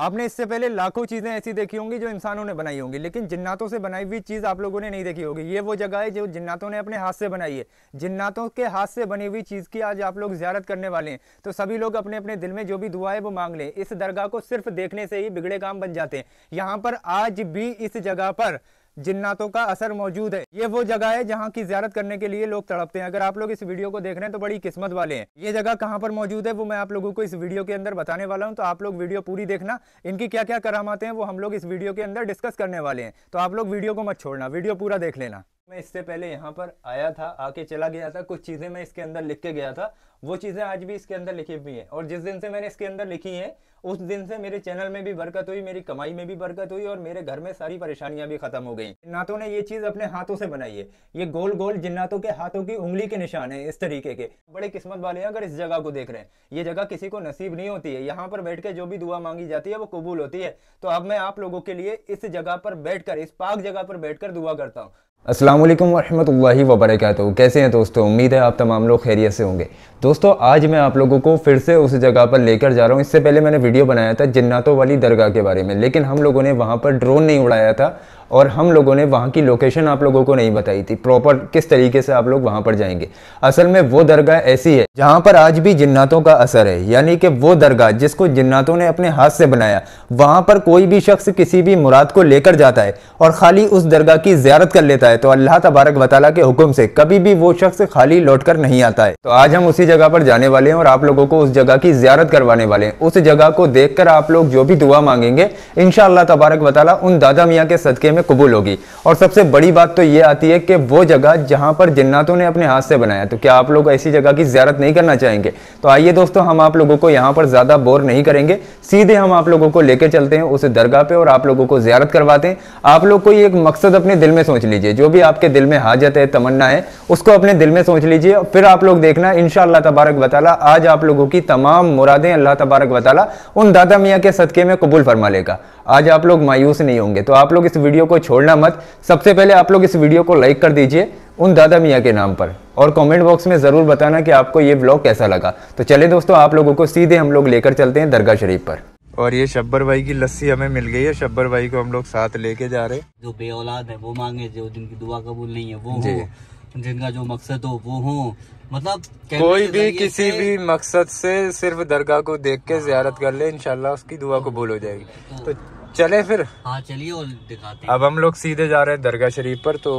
आपने इससे पहले लाखों चीज़ें ऐसी देखी होंगी जो इंसानों ने बनाई होंगी लेकिन जिन्नातों से बनाई हुई चीज़ आप लोगों ने नहीं देखी होगी ये वो जगह है जो जिन्नातों ने अपने हाथ से बनाई है जिन्नातों के हाथ से बनी हुई चीज़ की आज आप लोग ज्यारत करने वाले हैं तो सभी लोग अपने अपने दिल में जो भी दुआ है वो मांग लें इस दरगाह को सिर्फ देखने से ही बिगड़े काम बन जाते हैं यहाँ पर आज भी इस जगह पर जिन्नातों का असर मौजूद है ये वो जगह है जहाँ की ज्यारत करने के लिए लोग तड़पते हैं अगर आप लोग इस वीडियो को देख रहे हैं तो बड़ी किस्मत वाले हैं ये जगह कहाँ पर मौजूद है वो मैं आप लोगों को इस वीडियो के अंदर बताने वाला हूँ तो आप लोग वीडियो पूरी देखना इनकी क्या क्या करामाते हैं वो हम लोग इस वीडियो के अंदर डिस्कस करने वाले हैं तो आप लोग वीडियो को मत छोड़ना वीडियो पूरा देख लेना मैं इससे पहले यहाँ पर आया था आके चला गया था कुछ चीज़ें मैं इसके अंदर लिख के गया था वो चीज़ें आज भी इसके अंदर लिखी हुई हैं और जिस दिन से मैंने इसके अंदर लिखी हैं उस दिन से मेरे चैनल में भी बरकत हुई मेरी कमाई में भी बरकत हुई और मेरे घर में सारी परेशानियां भी खत्म हो गई जिन्नातों ने ये चीज़ अपने हाथों से बनाई है ये गोल गोल जिन्नातों के हाथों की उंगली के निशान है इस तरीके के बड़े किस्मत वाले हैं अगर इस जगह को देख रहे हैं ये जगह किसी को नसीब नहीं होती है यहाँ पर बैठ के जो भी दुआ मांगी जाती है वो कबूल होती है तो अब मैं आप लोगों के लिए इस जगह पर बैठ इस पाक जगह पर बैठ दुआ करता हूँ अस्सलाम वालेकुम वरहमतुल्लाहि वबरक कैसे हैं दोस्तों उम्मीद है आप तमाम लोग खैरियत से होंगे दोस्तों आज मैं आप लोगों को फिर से उस जगह पर लेकर जा रहा हूँ इससे पहले मैंने वीडियो बनाया था जन्नातों वाली दरगाह के बारे में लेकिन हम लोगों ने वहाँ पर ड्रोन नहीं उड़ाया था और हम लोगों ने वहाँ की लोकेशन आप लोगों को नहीं बताई थी प्रॉपर किस तरीके से आप लोग वहाँ पर जाएंगे असल में वो दरगाह ऐसी है जहाँ पर आज भी जिन्नातों का असर है यानी कि वो दरगाह जिसको जिन्नातों ने अपने हाथ से बनाया वहाँ पर कोई भी शख्स किसी भी मुराद को लेकर जाता है और खाली उस दरगाह की ज्यारत कर लेता है तो अल्लाह तबारक वताला के हुक्म से कभी भी वो शख्स खाली लौट कर नहीं आता है तो आज हम उसी जगह पर जाने वाले हैं और आप लोगों को उस जगह की ज्यारत करवाने वाले हैं उस जगह को देख आप लोग जो भी दुआ मांगेंगे इन तबारक वाली उन दादा मियाँ के सदके में में कबूल होगी और सबसे बड़ी बात तो ये आती है कि वो जगह जहाँ पर जन्नातों ने अपने हाथ से बनाया तो क्या आप लोग ऐसी जगह की ज्यारत नहीं करना चाहेंगे तो आइए दोस्तों हम आप लोगों को यहाँ पर ज़्यादा बोर नहीं करेंगे सीधे हम आप लोगों को लेकर चलते हैं उस दरगाह पर और आप लोगों को ज्यारत करवाते हैं आप लोग कोई एक मकसद अपने दिल में सोच लीजिए जो भी आपके दिल में हाजत है तमन्ना है उसको अपने दिल में सोच लीजिए फिर आप लोग देखना इन शाह तबारक वाली आज आप लोगों की तमाम मुरादें अल्लाह तबारक वाली उन दादा मियाँ के सदक़े में कबूल फरमा लेगा आज आप लोग मायूस नहीं होंगे तो आप लोग इस वीडियो को छोड़ना मत सबसे पहले आप लोग इस वीडियो को लाइक कर दीजिए उन दादा मियाँ के नाम पर और कमेंट बॉक्स में ज़रूर बताना कि आपको ये ब्लॉग कैसा लगा तो चले दोस्तों आप लोगों को सीधे हम लोग लेकर चलते हैं दरगाह शरीफ पर और ये शब्बर भाई की लस्सी हमें मिल गई है शब्बर भाई को हम लोग साथ लेके जा रहे जो बे औलाद है वो मांगे जो जिनकी दुआ कबूल नहीं है वो जिनका जो मकसद हो वो हो मतलब कोई मतलब भी किसी भी मकसद से सिर्फ दरगाह को देख के हाँ, जियारत कर ले इनशाला उसकी दुआ कबूल हो जाएगी हाँ। तो चले फिर हाँ चलिए और दिखाते हैं अब हम लोग सीधे जा रहे हैं दरगाह शरीफ पर तो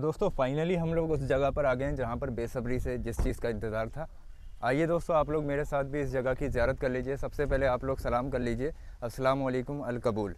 दोस्तों फाइनली हम लोग उस जगह पर आ गए हैं जहाँ पर बेसब्री से जिस चीज़ का इंतज़ार था आइए दोस्तों आप लोग मेरे साथ भी इस जगह की ज्यारत कर लीजिए सबसे पहले आप लोग सलाम कर लीजिए अस्सलाम वालेकुम अलकबूल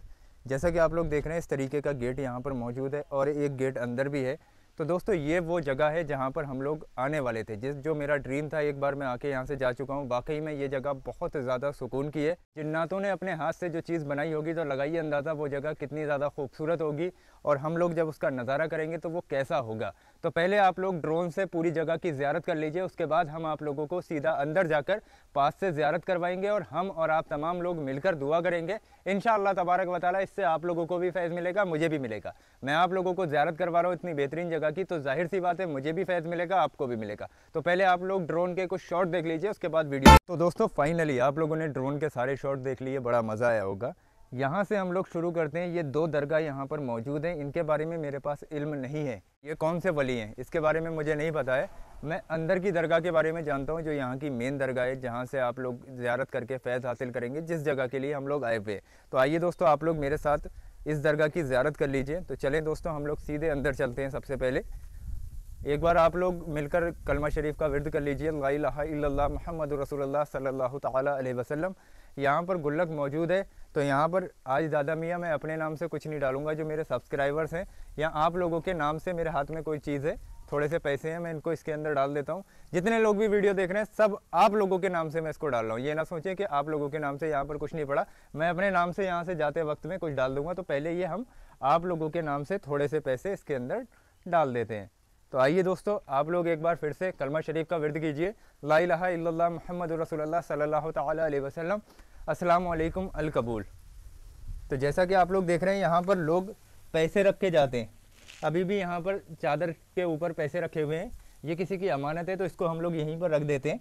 जैसा कि आप लोग देख रहे हैं इस तरीके का गेट यहाँ पर मौजूद है और एक गेट अंदर भी है तो दोस्तों ये वो जगह है जहाँ पर हम लोग आने वाले थे जिस जो मेरा ड्रीम था एक बार मैं आके यहाँ से जा चुका हूँ वाकई में ये जगह बहुत ज़्यादा सुकून की है जिन्नातों ने अपने हाथ से जो चीज़ बनाई होगी तो लगाइए अंदाज़ा वो जगह कितनी ज़्यादा खूबसूरत होगी और हम लोग जब उसका नज़ारा करेंगे तो वो कैसा होगा तो पहले आप लोग ड्रोन से पूरी जगह की ज्यारत कर लीजिए उसके बाद हम आप लोगों को सीधा अंदर जाकर पास से ज्यारत करवाएंगे और हम और आप तमाम लोग मिलकर दुआ करेंगे इन तबारक वाली इससे आप लोगों को भी फैज़ मिलेगा मुझे भी मिलेगा मैं आप लोगों को ज्यारत करवा रहा हूँ इतनी बेहतरीन जगह की तो जाहिर सी बात है मुझे भी फैज़ मिलेगा आपको भी मिलेगा तो पहले आप लोग ड्रोन के कुछ शॉर्ट देख लीजिए उसके बाद वीडियो तो दोस्तों फाइनली आप लोगों ने ड्रोन के सारे शॉर्ट देख लिए बड़ा मज़ा आया होगा यहाँ से हम लोग शुरू करते हैं ये दो दरगाह यहाँ पर मौजूद हैं इनके बारे में मेरे पास इल्म नहीं है ये कौन से वली हैं इसके बारे में मुझे नहीं पता है मैं अंदर की दरगाह के बारे में जानता हूँ जो यहाँ की मेन दरगाह है जहाँ से आप लोग ज्यारत करके फैज़ हासिल करेंगे जिस जगह के लिए हम लोग आए हुए तो आइए दोस्तों आप लोग मेरे साथ इस दरगाह की ज्यारत कर लीजिए तो चलें दोस्तों हम लोग सीधे अंदर चलते हैं सबसे पहले एक बार आप लोग मिलकर कलमा शरीफ का विरद कर लीजिए महमद रसूल सल्ला वसम यहाँ पर गुल्लक मौजूद है तो यहाँ पर आज दादा मियाँ मैं अपने नाम से कुछ नहीं डालूंगा जो मेरे सब्सक्राइबर्स हैं या आप लोगों के नाम से मेरे हाथ में कोई चीज़ है थोड़े से पैसे हैं मैं इनको इसके अंदर डाल देता हूँ जितने लोग भी वीडियो देख रहे हैं सब आप लोगों के नाम से मैं इसको डाल रहा हूँ ये ना सोचें कि आप लोगों के नाम से यहाँ पर कुछ नहीं पड़ा मैं अपने नाम से यहाँ से जाते वक्त में कुछ डाल दूंगा तो पहले ये हम आप लोगों के नाम से थोड़े से पैसे इसके अंदर डाल देते हैं तो आइए दोस्तों आप लोग एक बार फिर से कलमा शरीफ का वर्द कीजिए ला इला महमद रसोल्ला सल्ला वसम असलकम अलकबूल तो जैसा कि आप लोग देख रहे हैं यहाँ पर लोग पैसे रख के जाते हैं अभी भी यहाँ पर चादर के ऊपर पैसे रखे हुए हैं ये किसी की अमानत है तो इसको हम लोग यहीं पर रख देते हैं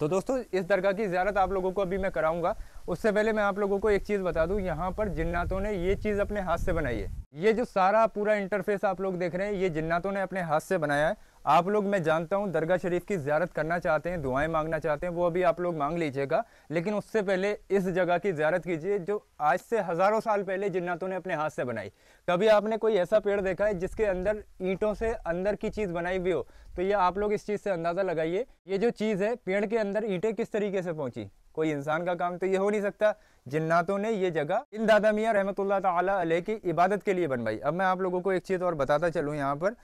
तो दोस्तों इस दरगाह की ज्यारत आप लोगों को अभी मैं कराऊंगा उससे पहले मैं आप लोगों को एक चीज़ बता दूं यहाँ पर जिन्नातों ने ये चीज़ अपने हाथ से बनाई है ये जो सारा पूरा इंटरफेस आप लोग देख रहे हैं ये जिन्नातों ने अपने हाथ से बनाया है आप लोग मैं जानता हूँ दरगाह शरीफ की ज्यारत करना चाहते हैं दुआएं मांगना चाहते हैं वो अभी आप लोग मांग लीजिएगा लेकिन उससे पहले इस जगह की ज्यारत कीजिए जो आज से हज़ारों साल पहले जिन्नातों ने अपने हाथ से बनाई कभी आपने कोई ऐसा पेड़ देखा है जिसके अंदर ईंटों से अंदर की चीज़ बनाई हुई हो तो ये आप लोग इस चीज़ से अंदाज़ा लगाइए ये जो चीज़ है पेड़ के अंदर ईंटें किस तरीके से पहुँची कोई इंसान का काम तो ये हो नहीं सकता जिन्नातों ने ये जगह इन दादा मियाँ रहमत ला की इबादत के लिए बनवाई अब मैं आप लोगों को एक चीज़ और बताता चलूँ यहाँ पर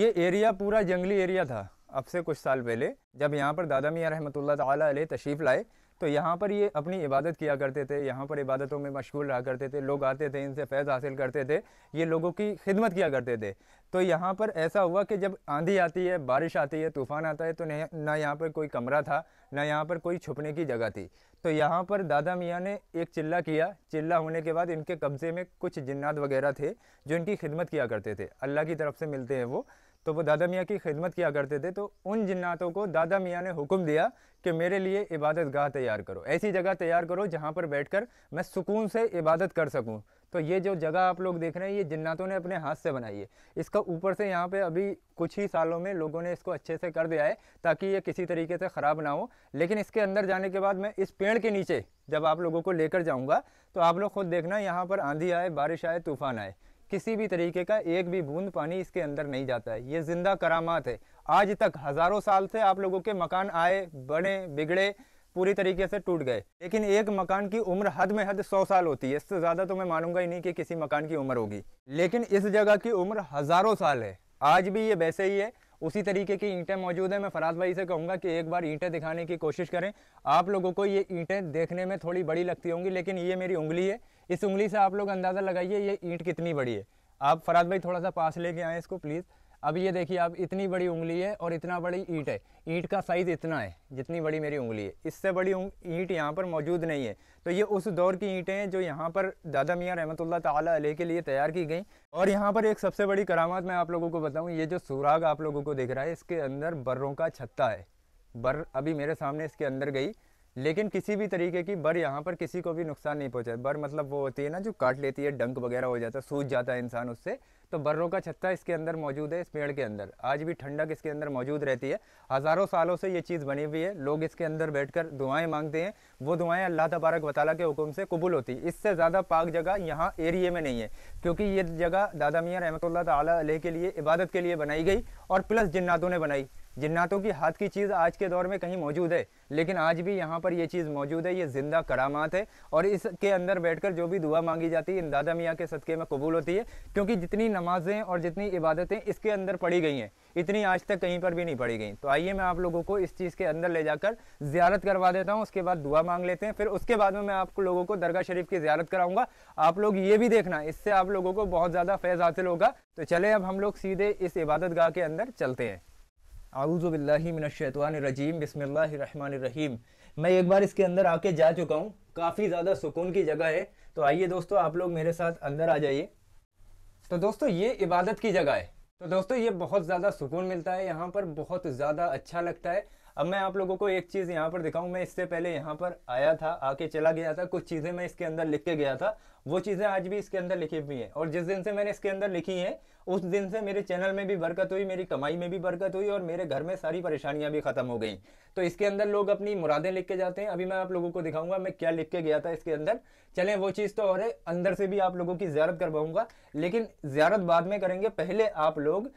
ये एरिया पूरा जंगली एरिया था अब से कुछ साल पहले जब यहाँ पर दादा मियाँ रहमत ला तशरीफ़ लाए तो यहाँ पर ये अपनी इबादत किया करते थे यहाँ पर इबादतों में मशगूल रहा करते थे लोग आते थे इनसे फैज़ हासिल करते थे ये लोगों की खिदमत किया करते थे तो यहाँ पर ऐसा हुआ कि जब आंधी आती है बारिश आती है तूफ़ान आता है तो ना यहाँ पर कोई कमरा था ना यहाँ पर कोई छुपने की जगह थी तो यहाँ पर दादा मियाँ ने एक चिल्ला किया चिल्ला होने के बाद इनके कब्ज़े में कुछ जन्नात वगैरह थे जो इनकी खिदमत किया करते थे अल्लाह की तरफ से मिलते हैं वो तो वो दादा मियाँ की खिदमत किया करते थे तो उन जन्नातों को दादा मियाँ ने हुक्म दिया कि मेरे लिए इबादत गाह तैयार करो ऐसी जगह तैयार करो जहाँ पर बैठ कर मैं सुकून से इबादत कर सकूँ तो ये जो जगह आप लोग देख रहे हैं ये जन्नातों ने अपने हाथ से बनाई है इसका ऊपर से यहाँ पे अभी कुछ ही सालों में लोगों ने इसको अच्छे से कर दिया है ताकि ये किसी तरीके से ख़राब ना हो लेकिन इसके अंदर जाने के बाद मैं इस पेड़ के नीचे जब आप लोगों को लेकर जाऊँगा तो आप लोग खुद देखना यहाँ पर आंधी आए बारिश आए तूफ़ान आए किसी भी तरीके का एक भी बूंद पानी इसके अंदर नहीं जाता है ये ज़िंदा करामात है आज तक हज़ारों साल से आप लोगों के मकान आए बने बिगड़े पूरी तरीके से टूट गए लेकिन एक मकान की उम्र हद में हद सौ साल होती है इससे ज़्यादा तो मैं मानूंगा ही नहीं कि किसी मकान की उम्र होगी लेकिन इस जगह की उम्र हज़ारों साल है आज भी ये वैसे ही है उसी तरीके की ईंटें मौजूद हैं मैं फराज भाई से कहूँगा कि एक बार ईंटें दिखाने की कोशिश करें आप लोगों को ये ईंटें देखने में थोड़ी बड़ी लगती होंगी लेकिन ये मेरी उंगली है इस उंगली से आप लोग अंदाज़ा लगाइए ये ईंट कितनी बड़ी है आप फराज भाई थोड़ा सा पास लेके आए इसको प्लीज़ अब ये देखिए आप इतनी बड़ी उंगली है और इतना बड़ी ईंट है ईंट का साइज़ इतना है जितनी बड़ी मेरी उंगली है इससे बड़ी ईंट यहाँ पर मौजूद नहीं है तो ये उस दौर की ईंटें हैं जो यहाँ पर दादा मियाँ रहमत ताली के लिए तैयार की गई और यहाँ पर एक सबसे बड़ी करामत मैं आप लोगों को बताऊँ ये जो सुराग आप लोगों को देख रहा है इसके अंदर बर्रों का छत्ता है बर अभी मेरे सामने इसके अंदर गई लेकिन किसी भी तरीके की बर यहाँ पर किसी को भी नुकसान नहीं पहुँचा बर मतलब वो होती है ना जो काट लेती है डंक वगैरह हो जाता है सूझ जाता है इंसान उससे तो बर्रों का छत्ता इसके अंदर मौजूद है इस पेड़ के अंदर आज भी ठंडक इसके अंदर मौजूद रहती है हज़ारों सालों से ये चीज़ बनी हुई है लोग इसके अंदर बैठ कर दुआएँ मांगते हैं वो दुआएँ अल्लाह तबारक वताला के हुक्म से कबूल होती है इससे ज़्यादा पाक जगह यहाँ एरिए में नहीं है क्योंकि ये जगह दादा मियाँ रहमत ला के लिए इबादत के लिए बनाई गई और प्लस जिन्नातों ने बनाई जिन्नातों की हाथ की चीज़ आज के दौर में कहीं मौजूद है लेकिन आज भी यहाँ पर ये चीज़ मौजूद है ये ज़िंदा करामात है और इसके अंदर बैठकर जो भी दुआ मांगी जाती है इन दादा मियाँ के सदक़े में कबूल होती है क्योंकि जितनी नमाज़ें और जितनी इबादतें इसके अंदर पढ़ी गई हैं इतनी आज तक कहीं पर भी नहीं पढ़ी गई तो आइए मैं आप लोगों को इस चीज़ के अंदर ले जाकर ज़्यारत करवा देता हूँ उसके बाद दुआ मांग लेते हैं फिर उसके बाद में मैं आप लोगों को दरगाह शरीफ की ज़्यारत कराऊंगा आप लोग ये भी देखना इससे आप लोगों को बहुत ज़्यादा फैज़ हासिल होगा तो चले अब हम लोग सीधे इस इबादत गाह के अंदर चलते हैं आउज़बिल्लिमिनशैतवानरजीम बसमीम मैं एक बार इसके अंदर आके जा चुका हूँ काफ़ी ज़्यादा सुकून की जगह है तो आइए दोस्तों आप लोग मेरे साथ अंदर आ जाइए तो दोस्तों ये इबादत की जगह है तो दोस्तों ये बहुत ज़्यादा सुकून मिलता है यहाँ पर बहुत ज़्यादा अच्छा लगता है अब मैं आप लोगों को एक चीज़ यहाँ पर दिखाऊँ मैं इससे पहले यहाँ पर आया था आके चला गया था कुछ चीज़ें मैं इसके अंदर लिख के गया था वो चीज़ें आज भी इसके अंदर लिखी हुई हैं और जिस दिन से मैंने इसके अंदर लिखी हैं उस दिन से मेरे चैनल में भी बरकत हुई मेरी कमाई में भी बरकत हुई और मेरे घर में सारी परेशानियाँ भी ख़त्म हो गई तो इसके अंदर लोग अपनी मुरादें लिख के जाते हैं अभी मैं आप लोगों को दिखाऊंगा मैं क्या लिख के गया था इसके अंदर चले वो चीज़ तो और है अंदर से भी आप लोगों की ज्यारत करवाऊंगा लेकिन ज्यारत बाद में करेंगे पहले आप लोग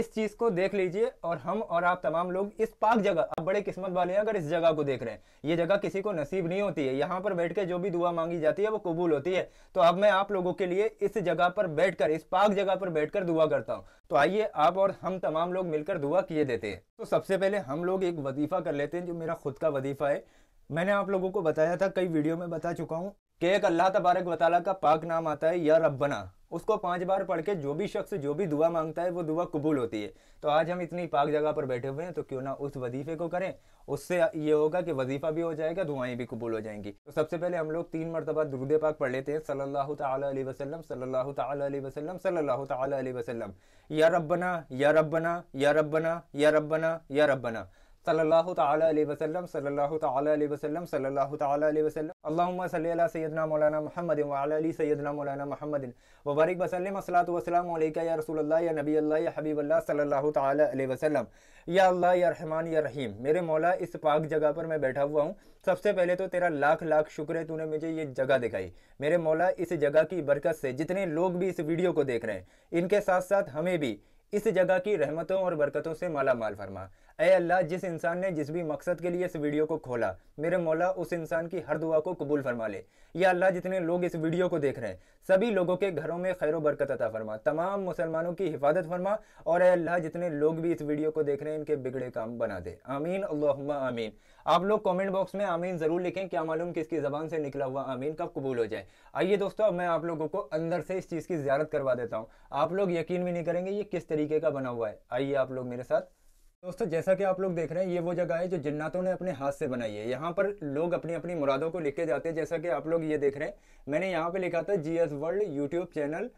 इस चीज को देख लीजिए और हम और आप तमाम लोग इस पाक जगह आप बड़े किस्मत वाले हैं अगर इस जगह को देख रहे हैं ये जगह किसी को नसीब नहीं होती है यहाँ पर बैठ के जो भी दुआ मांगी जाती है वो कबूल होती है तो अब मैं आप लोगों के लिए इस जगह पर बैठकर इस पाक जगह पर बैठकर दुआ करता हूँ तो आइए आप और हम तमाम लोग मिलकर दुआ किए देते हैं तो सबसे पहले हम लोग एक वजीफा कर लेते हैं जो मेरा खुद का वजीफा है मैंने आप लोगों को बताया था कई वीडियो में बता चुका हूँ कि एक अल्लाह तबारक वाली का पाक नाम आता है या रब्बना उसको पांच बार पढ़ के जो भी शख्स जो भी दुआ मांगता है वो दुआ कबूल होती है तो आज हम इतनी पाक जगह पर बैठे हुए हैं तो क्यों ना उस वजीफे को करें उससे ये होगा कि वजीफा भी हो जाएगा दुआएं भी कबूल हो जाएंगी तो सबसे पहले हम लोग तीन मरतबा दरुद पाक पढ़ लेते हैं सल्लल्लाहु ताला अलैहि वसल्लम सल्लल्लाहु अलैहि वसल्लम सल्लल्लाहु अलैहि वसल्लम या रब्बना या रब्बना या रब्बना या रब्बना या रब्बना सल्लल्लाहु ताला अलैहि वसल्लम सल्लल्लाहु अलैहि वसल्लम सल्लल्लाहु अलैहि वसल्लम मौलाना मुहम्मद व अला अली सय्यदना मौलाना या रहीम मेरे मौला इस पाक जगह पर मैं बैठा हुआ हूँ सबसे पहले तो तेरा लाख लाख शुक्र है तूने मुझे ये जगह दिखाई मेरे मौला इस जगह की बरकत से जितने लोग भी इस वीडियो को देख रहे हैं इनके साथ साथ हमें भी इस जगह की रहमतों और बरकतों से माला माल फरमा ए अल्लाह जिस इंसान ने जिस भी मकसद के लिए इस वीडियो को खोला मेरे मौला उस इंसान की हर दुआ को कबूल फरमा ले या अल्लाह जितने लोग इस वीडियो को देख रहे हैं सभी लोगों के घरों में खैर बरकत अता फरमा तमाम मुसलमानों की हिफाजत फरमा और ए अल्लाह जितने लोग भी इस वीडियो को देख रहे हैं इनके बिगड़े काम बना दे आमीन अल्लाहुम्मा आमीन आप लोग कॉमेंट बॉक्स में आमीन ज़रूर लिखें क्या मालूम किसकी ज़बान से निकला हुआ आमीन कब कबूल हो जाए आइए दोस्तों अब मैं आप लोगों को अंदर से इस चीज़ की ज्यारत करवा देता हूँ आप लोग यकीन भी नहीं करेंगे ये किस तरीके का बना हुआ है आइए आप लोग मेरे साथ दोस्तों जैसा कि आप लोग देख रहे हैं ये वो जगह है जो जिन्नातों ने अपने हाथ से बनाई है यहाँ पर लोग अपनी अपनी मुरादों को लिख के जाते हैं जैसा कि आप लोग ये देख रहे हैं मैंने यहाँ पे लिखा था G S world YouTube channel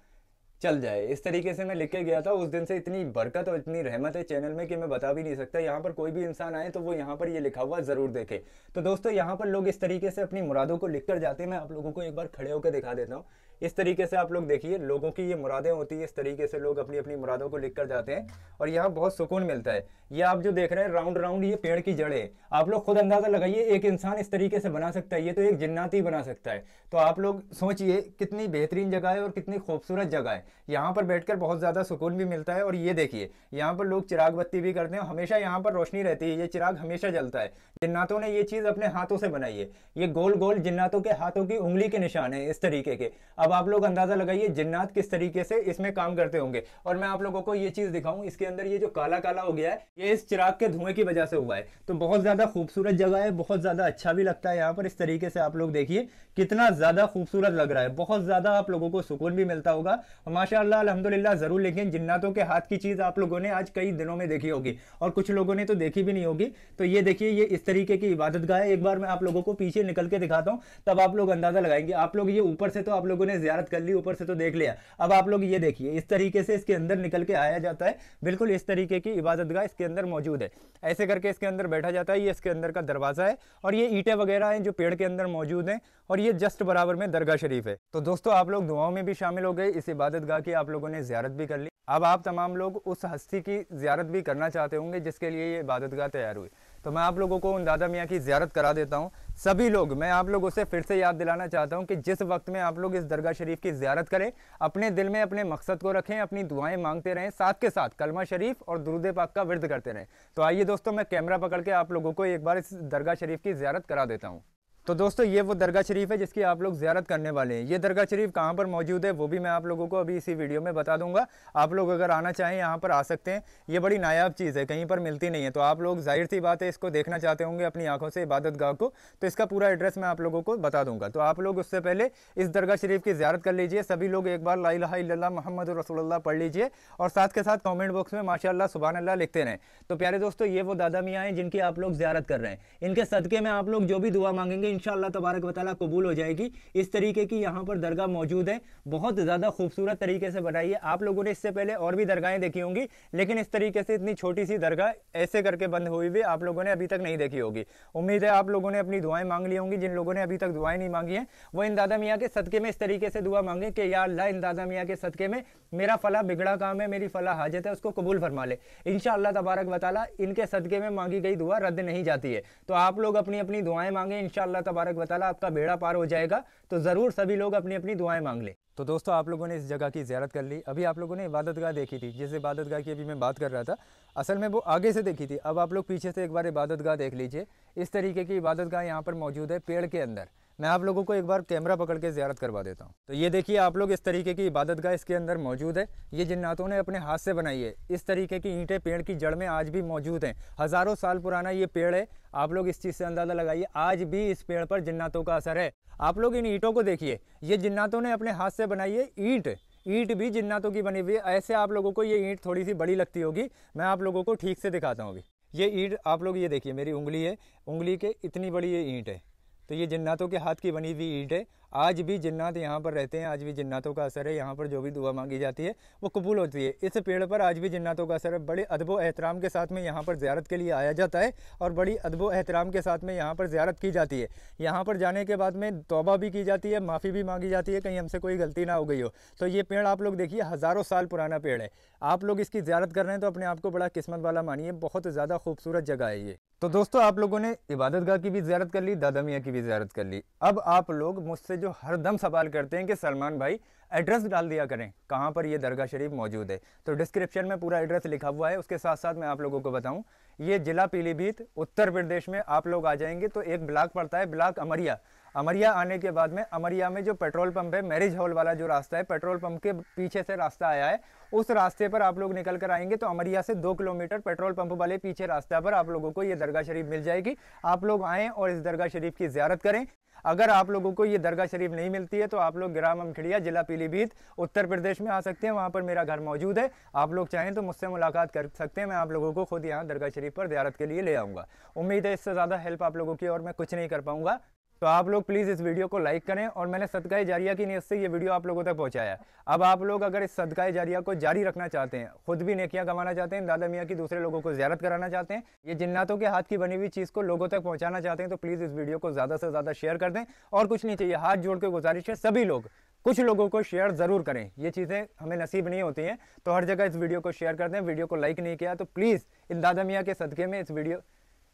चल जाए इस तरीके से मैं लिख के गया था उस दिन से इतनी बरकत और इतनी रहमत है चैनल में कि मैं बता भी नहीं सकता यहाँ पर कोई भी इंसान आए तो वो यहाँ पर ये लिखा हुआ ज़रूर देखे तो दोस्तों यहाँ पर लोग इस तरीके से अपनी मुरादों को लिख कर जाते हैं मैं आप लोगों को एक बार खड़े होकर दिखा देता हूँ इस तरीके से आप लोग देखिए लोगों की ये मुरादें होती है इस तरीके से लोग अपनी अपनी मुरादों को लिख कर जाते हैं और यहाँ बहुत सुकून मिलता है ये आप जो देख रहे हैं राउंड राउंड ये पेड़ की जड़ें आप लोग खुद अंदाज़ा लगाइए एक इंसान इस तरीके से बना सकता है ये तो एक जिन्नाती बना सकता है तो आप लोग सोचिए कितनी बेहतरीन जगह है और कितनी खूबसूरत जगह है यहाँ पर बैठ बहुत ज़्यादा सुकून भी मिलता है और ये देखिए यहाँ पर लोग चिराग बत्ती भी करते हैं हमेशा यहाँ पर रोशनी रहती है ये चिराग हमेशा जलता है जिन्नातों ने ये चीज़ अपने हाथों से बनाई है ये गोल गोल जिन्नातों के हाथों की उंगली के निशान है इस तरीके के अब आप लोग अंदाजा लगाइए जिन्नात किस तरीके से इसमें काम करते होंगे और मैं आप लोगों को ये चीज दिखाऊं इसके अंदर ये जो काला काला हो गया है ये इस चिराग के धुएं की वजह से हुआ है तो बहुत ज्यादा खूबसूरत जगह है बहुत ज्यादा अच्छा भी लगता है यहाँ पर इस तरीके से आप लोग देखिए कितना ज्यादा खूबसूरत लग रहा है बहुत ज्यादा आप लोगों को सुकून भी मिलता होगा माशाला अलहमदुल्ला जरूर लेकिन जिन्नातों के हाथ की चीज आप लोगों ने आज कई दिनों में देखी होगी और कुछ लोगों ने तो देखी भी नहीं होगी तो ये देखिए ये इस तरीके की इबादत गाह है एक बार मैं आप लोगों को पीछे निकल के दिखाता हूँ तब आप लोग अंदाजा लगाएंगे आप लोग ये ऊपर से तो आप लोगों ने हमने जियारत कर ली ऊपर से तो देख लिया अब आप लोग ये देखिए इस तरीके से इसके अंदर निकल के आया जाता है बिल्कुल इस तरीके की इबादतगाह इसके अंदर मौजूद है ऐसे करके इसके अंदर बैठा जाता है ये इसके अंदर का दरवाज़ा है और ये ईटे वगैरह हैं जो पेड़ के अंदर मौजूद हैं और ये जस्ट बराबर में दरगाह शरीफ है तो दोस्तों आप लोग दुआओं में भी शामिल हो गए इस इबादतगाह की आप लोगों ने ज्यारत भी कर ली अब आप तमाम लोग उस हस्ती की ज्यारत भी करना चाहते होंगे जिसके लिए ये इबादतगाह तैयार हुई तो मैं आप लोगों को उन दादा मियाँ की ज्यारत करा देता हूँ सभी लोग मैं आप लोगों से फिर से याद दिलाना चाहता हूं कि जिस वक्त में आप लोग इस दरगाह शरीफ की ज्यारत करें अपने दिल में अपने मकसद को रखें अपनी दुआएं मांगते रहें साथ के साथ कलमा शरीफ और दुरुद पाक का विरद करते रहें तो आइए दोस्तों मैं कैमरा पकड़ के आप लोगों को एक बार इस दरगाह शरीफ की ज्यारत करा देता हूँ तो दोस्तों ये वो दरगाह शरीफ है जिसकी आप लोग ज्यारत करने वाले हैं ये दरगाह शरीफ कहाँ पर मौजूद है वो भी मैं आप लोगों को अभी इसी वीडियो में बता दूंगा आप लोग अगर आना चाहें यहाँ पर आ सकते हैं ये बड़ी नायाब चीज़ है कहीं पर मिलती नहीं है तो आप लोग जाहिर सी बात है इसको देखना चाहते होंगे अपनी आंखों से इबादत गाह को तो इसका पूरा एड्रेस मैं आप लोगों को बता दूंगा तो आप लोग उससे पहले इस दरगाह शरीफ की ज्यारत कर लीजिए सभी लोग एक बार ला मोहम्मद रसोल्ला पढ़ लीजिए और साथ के साथ कॉमेंट बॉक्स में माशाला सुबह अल्लाह लिखते रहें तो प्यारे दोस्तों ये वो दादा मियाँ हैं जिनकी आप लोग ज्यारत कर रहे हैं इनके सदक़े में आप लोग जो भी दुआ मांगेंगे इन तबारक वाली कबूल हो जाएगी इस तरीके की यहाँ पर दरगाह मौजूद है बहुत ज़्यादा खूबसूरत तरीके से बनाई है आप लोगों ने इससे पहले और भी दरगाहें देखी होंगी लेकिन इस तरीके से इतनी छोटी सी दरगाह ऐसे करके बंद हुई हुई आप लोगों ने अभी तक नहीं देखी होगी उम्मीद है आप लोगों ने अपनी दुआएँ मांग ली होंगी जिन लोगों ने अभी तक दुआएँ नहीं मांगी हैं वो इन दादा मियाँ के सदक़े में इस तरीके से दुआ मांगे कि यार ला इन दादा मियाँ के सदक़े में मेरा फला बिगड़ा काम है मेरी फला हाजत है उसको कबूल फरमा ले इन तबारक वाली इनके सदक़े में मांगी गई दुआ रद्द नहीं जाती है तो आप लोग अपनी अपनी दुआएं मांगे इन तबारक वाली आपका बेड़ा पार हो जाएगा तो ज़रूर सभी लोग अपनी अपनी दुआएं मांग लें तो दोस्तों आप लोगों ने इस जगह की ज्यारत कर ली अभी आप लोगों ने इबादत गाह देखी थी जिस इबादत गाह की अभी मैं बात कर रहा था असल में वो आगे से देखी थी अब आप लोग पीछे से एक बार इबादत गाह देख लीजिए इस तरीके की इबादत गाह यहाँ पर मौजूद है पेड़ के अंदर मैं आप लोगों को एक बार कैमरा पकड़ के ज्यारत करवा देता हूँ तो ये देखिए आप लोग इस तरीके की इबादत गाह इसके अंदर मौजूद है ये जिन्नातों ने अपने हाथ से बनाई है इस तरीके की ईंटें पेड़ की जड़ में आज भी मौजूद हैं हज़ारों साल पुराना ये पेड़ है आप लोग इस चीज़ से अंदाज़ा लगाइए आज भी इस पेड़ पर जिन्नातों का असर है आप लोग इन ईंटों को देखिए ये जिन्नातों ने अपने हाथ से बनाई है ईंट ईंट भी जिन्नातों की बनी हुई है ऐसे आप लोगों को ये ईंट थोड़ी सी बड़ी लगती होगी मैं आप लोगों को ठीक से दिखाता हूँ अभी ये ईंट आप लोग ये देखिए मेरी उंगली है उंगली के इतनी बड़ी ये ईंट है तो ये जन्नातों के हाथ की बनी हुई ईट है आज भी जिन्नात यहाँ पर रहते हैं आज भी जिन्नातों का असर है यहाँ पर जो भी दुआ मांगी जाती है वो कबूल होती है इस पेड़ पर आज भी जिन्नातों का असर है बड़े अदबो एहतराम के साथ में यहाँ पर ज्यारत के लिए आया जाता है और बड़ी अदबो एहतराम के साथ में यहाँ पर ज्यारत की जाती है यहाँ पर जाने के बाद में तोबा भी की जाती है माफ़ी भी मांगी जाती है कहीं हमसे कोई गलती ना हो गई हो तो ये पेड़ आप लोग देखिए हज़ारों साल पुराना पेड़ है आप लोग इसकी ज्यारत कर रहे हैं तो अपने आप को बड़ा किस्मत वाला मानिए बहुत ज़्यादा खूबसूरत जगह है ये तो दोस्तों आप लोगों ने इबादत गाह की भी ज्यारत कर ली दादा मियाँ की भी ज्यारत कर ली अब आप लोग मुझसे जो हरदम सवाल करते हैं कि सलमान भाई एड्रेस डाल दिया करें कहाँ पर ये दरगाह शरीफ मौजूद है तो डिस्क्रिप्शन में पूरा एड्रेस लिखा हुआ है उसके साथ साथ मैं आप लोगों को बताऊँ ये जिला पीलीभीत उत्तर प्रदेश में आप लोग आ जाएंगे तो एक ब्लाक पड़ता है ब्लाक अमरिया अमरिया आने के बाद में अमरिया में जो पेट्रोल पंप है मैरिज हॉल वाला जो रास्ता है पेट्रोल पंप के पीछे से रास्ता आया है उस रास्ते पर आप लोग निकल कर आएंगे तो अमरिया से दो किलोमीटर पेट्रोल पंप वाले पीछे रास्ता पर आप लोगों को ये दरगाह शरीफ मिल जाएगी आप लोग आएँ और इस दरगाह शरीफ की ज्यारत करें अगर आप लोगों को ये दरगाह शरीफ नहीं मिलती है तो आप लोग ग्राम अमखिड़िया जिला पीलीभीत उत्तर प्रदेश में आ सकते हैं वहाँ पर मेरा घर मौजूद है आप लोग चाहें तो मुझसे मुलाकात कर सकते हैं मैं आप लोगों को खुद यहाँ दरगाह शरीफ पर ज्यारत के लिए ले आऊँगा उम्मीद है इससे ज़्यादा हेल्प आप लोगों की और मैं कुछ नहीं कर पाऊँगा तो आप लोग प्लीज़ इस वीडियो को लाइक करें और मैंने सदका जारिया की नीयत से ये वीडियो आप लोगों तक पहुंचाया अब आप लोग अगर इस सदका जारिया को जारी रखना चाहते हैं खुद भी नेकिया कमाना चाहते हैं दादा मियाँ की दूसरे लोगों को ज्यारत कराना चाहते हैं ये जिन्नातों के हाथ की बनी हुई चीज़ को लोगों तक पहुँचाना चाहते हैं तो प्लीज़ इस वीडियो को ज़्यादा से ज़्यादा शेयर कर दें और कुछ नहीं चाहिए हाथ जोड़ के गुजारिश है सभी लोग कुछ लोगों को शेयर ज़रूर करें ये चीज़ें हमें नसीब नहीं होती हैं तो हर जगह इस वीडियो को शेयर कर दें वीडियो को लाइक नहीं किया तो प्लीज़ इन दादा मियाँ के सदक़े में इस वीडियो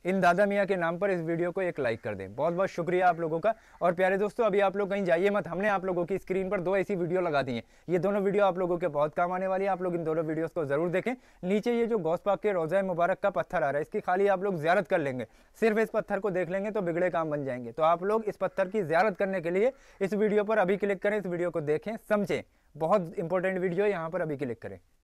इन दादा मियाँ के नाम पर इस वीडियो को एक लाइक कर दें बहुत बहुत शुक्रिया आप लोगों का और प्यारे दोस्तों अभी आप लोग कहीं जाइए मत हमने आप लोगों की स्क्रीन पर दो ऐसी वीडियो लगा दी है ये दोनों वीडियो आप लोगों के बहुत काम आने वाली है आप लोग इन दोनों वीडियोज़ को ज़रूर देखें नीचे ये जो गौस पाक के रोज़ा मुबारक का पत्थर आ रहा है इसकी खाली आप लोग ज्यारत कर लेंगे सिर्फ इस पत्थर को देख लेंगे तो बिगड़े काम बन जाएंगे तो आप लोग इस पत्थर की ज्यारत करने के लिए इस वीडियो पर अभी क्लिक करें इस वीडियो को देखें समझें बहुत इंपॉर्टेंट वीडियो यहाँ पर अभी क्लिक करें